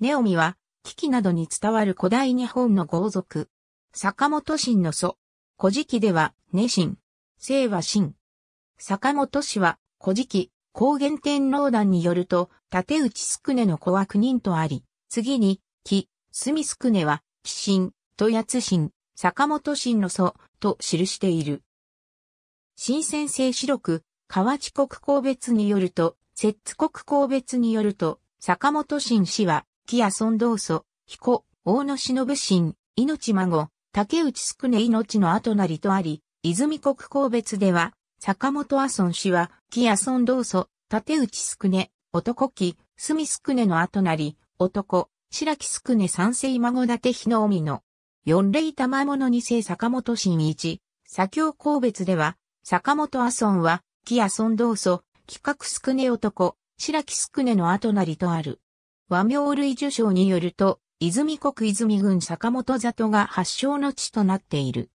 ネオミは、危機などに伝わる古代日本の豪族。坂本神の祖。古事記では、ネ神。聖和神。坂本氏は、古事記、高原天皇団によると、縦内宿根の子は9人とあり、次に、木、住宿根は、鬼神、とや神、坂本神の祖、と記している。新鮮性四六、河内国公別によると、摂津国公別によると、坂本神氏は、木屋村道祖、彦、大野忍神、命孫、竹内宿根命の後なりとあり、泉国公別では、坂本阿孫氏は、木屋村道祖、竹内宿根、男木、住宿根の後なり、男、白木宿根三世孫立日の海の、四霊玉物二世坂本新一、左京公別では、坂本阿孫は、木屋村道祖、企画宿根男、白木宿根の後なりとある。和名類受賞によると、泉国泉郡坂本里が発祥の地となっている。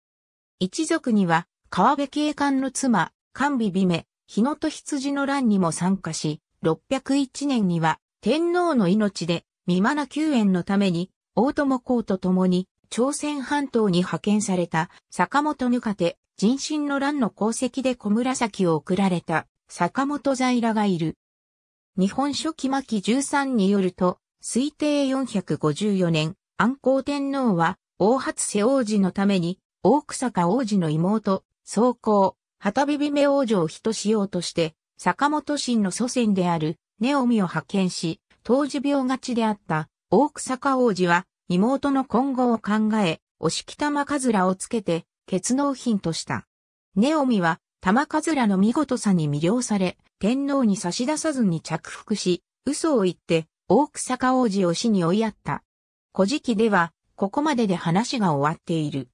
一族には、川辺警官の妻、神美美目、日野と羊の乱にも参加し、601年には、天皇の命で、三間救援のために、大友公と共に、朝鮮半島に派遣された坂本ぬかて、人心の乱の功績で小紫を送られた坂本在らがいる。日本書紀巻13によると、推定454年、安皇天皇は、大初瀬王子のために、大草加王子の妹、総公、旗ビびメ王女を人しようとして、坂本神の祖先である、ネオミを派遣し、当時病がちであった、大草加王子は、妹の今後を考え、おしき玉かずらをつけて、血納品とした。ネオミは、玉かずらの見事さに魅了され、天皇に差し出さずに着服し、嘘を言って、大草坂王子を死に追いやった。古事記では、ここまでで話が終わっている。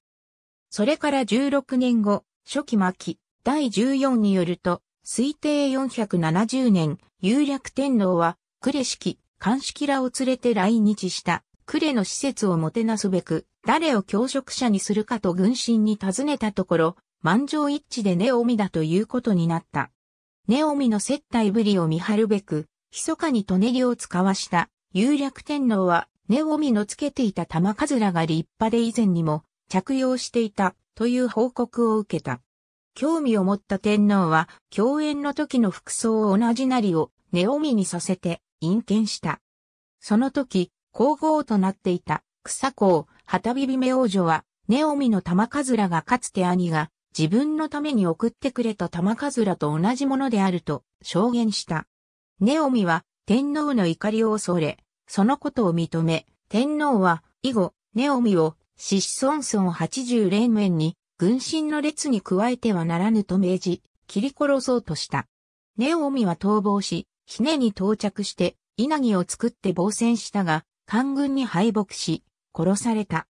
それから16年後、初期末期、第14によると、推定470年、有略天皇は、呉式、漢式らを連れて来日した、呉の施設をもてなすべく、誰を教職者にするかと軍神に尋ねたところ、満場一致で根を見だということになった。ネオミの接待ぶりを見張るべく、密かにトネリを使わした有略天皇は、ネオミのつけていた玉かずらが立派で以前にも着用していたという報告を受けた。興味を持った天皇は、共演の時の服装を同じなりをネオミにさせて、隠見した。その時、皇后となっていた、草子、旗ビビ王女は、ネオミの玉かずらがかつて兄が、自分のために送ってくれた玉かずらと同じものであると証言した。ネオミは天皇の怒りを恐れ、そのことを認め、天皇は以後、ネオミを死子孫孫八十80連面に軍神の列に加えてはならぬと命じ、切り殺そうとした。ネオミは逃亡し、ひねに到着して、稲城を作って防戦したが、官軍に敗北し、殺された。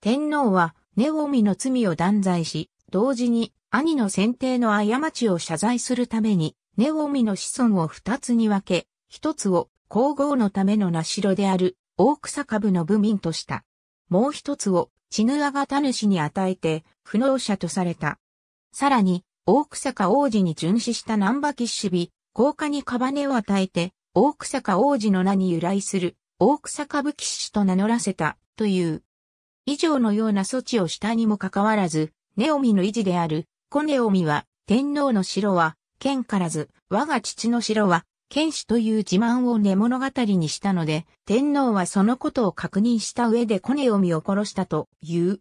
天皇は、ネオミの罪を断罪し、同時に兄の選定の過ちを謝罪するために、ネオミの子孫を二つに分け、一つを皇后のための名城である大草株の部民とした。もう一つをチヌアが田主に与えて、不能者とされた。さらに、大草か王子に巡視した南馬キッシビ、高架にカバネを与えて、大草か王子の名に由来する、大草株騎士と名乗らせた、という。以上のような措置をしたにもかかわらず、ネオミの維持である、コネオミは、天皇の城は、剣からず、我が父の城は、剣士という自慢を根物語にしたので、天皇はそのことを確認した上でコネオミを殺したという。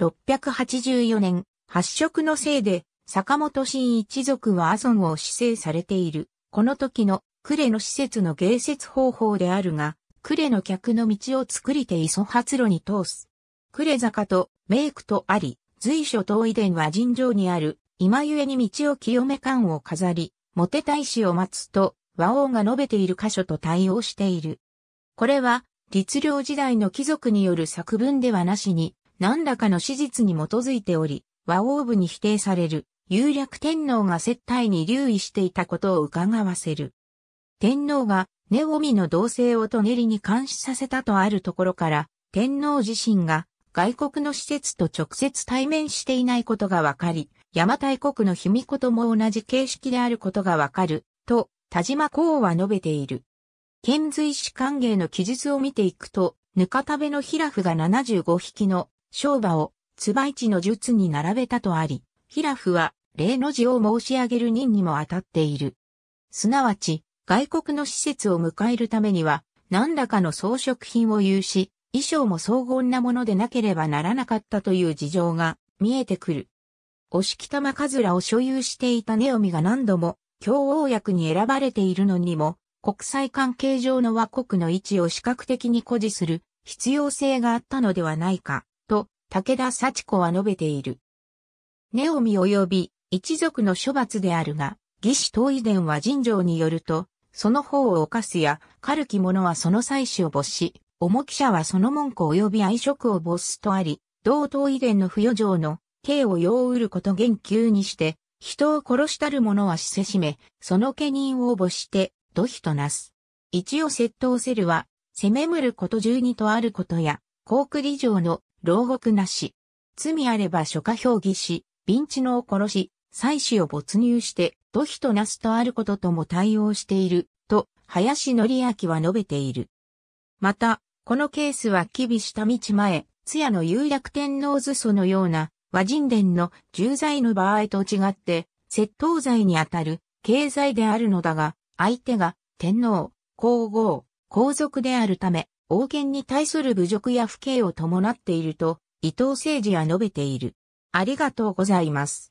684年、発色のせいで、坂本新一族はアソンを指制されている。この時の、呉の施設の芸説方法であるが、呉の客の道を作りて磯発路に通す。呉坂と、メイクとあり、随所遠い殿は尋常にある、今ゆえに道を清め館を飾り、モテ大使を待つと、和王が述べている箇所と対応している。これは、律令時代の貴族による作文ではなしに、何らかの史実に基づいており、和王部に否定される、有略天皇が接待に留意していたことを伺わせる。天皇が、ネオミの同性をとネリに監視させたとあるところから、天皇自身が、外国の施設と直接対面していないことがわかり、邪馬台国の卑弥呼とも同じ形式であることがわかる、と、田島公は述べている。遣隋使歓迎の記述を見ていくと、ぬかたべのヒラフが75匹の商馬を、つばいちの術に並べたとあり、ヒラフは、例の字を申し上げる任にも当たっている。すなわち、外国の施設を迎えるためには、何らかの装飾品を有し、衣装も荘厳なものでなければならなかったという事情が見えてくる。きた玉カズラを所有していたネオミが何度も共王役に選ばれているのにも、国際関係上の和国の位置を視覚的に誇示する必要性があったのではないか、と武田幸子は述べている。ネオミ及び一族の処罰であるが、義士東遺伝は尋常によると、その方を犯すや、軽き者はその妻子を没し、重記者はその文句及び愛職を没すとあり、同等遺伝の不余剰の刑を要うること言及にして、人を殺したる者は死せしめ、その家人を応募して、土肥となす。一応窃盗せるは、責めむること十二とあることや、航空理上の牢獄なし。罪あれば諸家評議し、貧ンチのを殺し、妻子を没入して、土肥となすとあることとも対応している、と、林則明は述べている。また、このケースは厳備した道前、津夜の有楽天皇図祖のような和人伝の重罪の場合と違って、窃盗罪にあたる経済であるのだが、相手が天皇、皇后、皇族であるため、王権に対する侮辱や不敬を伴っていると、伊藤誠治は述べている。ありがとうございます。